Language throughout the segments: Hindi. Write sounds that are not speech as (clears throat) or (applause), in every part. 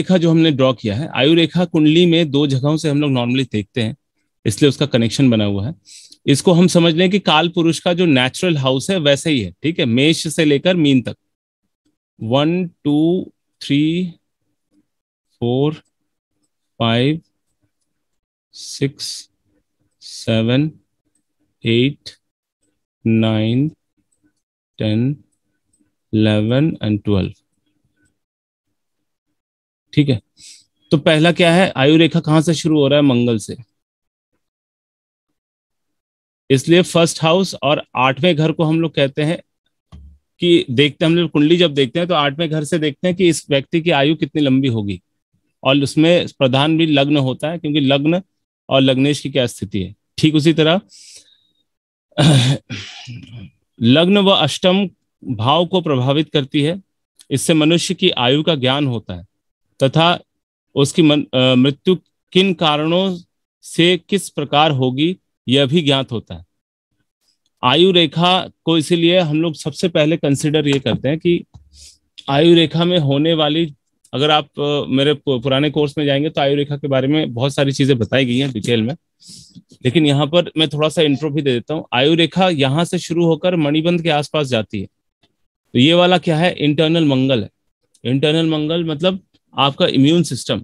रेखा जो हमने ड्रॉ किया है आयु रेखा कुंडली में दो जगहों से हम लोग नॉर्मली देखते हैं इसलिए उसका कनेक्शन बना हुआ है इसको हम समझ लें कि काल पुरुष का जो नेचुरल हाउस है वैसे ही है ठीक है मेष से लेकर मीन तक one two three four five six seven eight nine ten eleven and twelve ठीक है तो पहला क्या है आयु रेखा कहाँ से शुरू हो रहा है मंगल से इसलिए फर्स्ट हाउस और आठवें घर को हम लोग कहते हैं कि देखते हम लोग कुंडली जब देखते हैं तो आठवें घर से देखते हैं कि इस व्यक्ति की आयु कितनी लंबी होगी और उसमें प्रधान भी लग्न होता है क्योंकि लग्न और लग्नेश की क्या स्थिति है ठीक उसी तरह (clears throat) लग्न व अष्टम भाव को प्रभावित करती है इससे मनुष्य की आयु का ज्ञान होता है तथा उसकी मृत्यु किन कारणों से किस प्रकार होगी यह भी ज्ञात होता है आयु रेखा को इसीलिए हम लोग सबसे पहले कंसिडर ये करते हैं कि आयु रेखा में होने वाली अगर आप मेरे पुराने कोर्स में जाएंगे तो आयु रेखा के बारे में बहुत सारी चीजें बताई गई हैं डिटेल में लेकिन यहाँ पर मैं थोड़ा सा इंट्रो भी दे देता हूँ आयु रेखा यहाँ से शुरू होकर मणिबंध के आसपास जाती है तो ये वाला क्या है इंटरनल मंगल है इंटरनल मंगल मतलब आपका इम्यून सिस्टम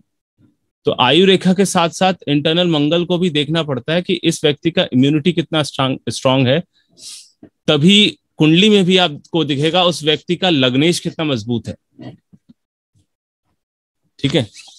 तो आयु रेखा के साथ साथ इंटरनल मंगल को भी देखना पड़ता है कि इस व्यक्ति का इम्यूनिटी कितना स्ट्रांग है तभी कुंडली में भी आपको दिखेगा उस व्यक्ति का लग्नेश कितना मजबूत है ठीक है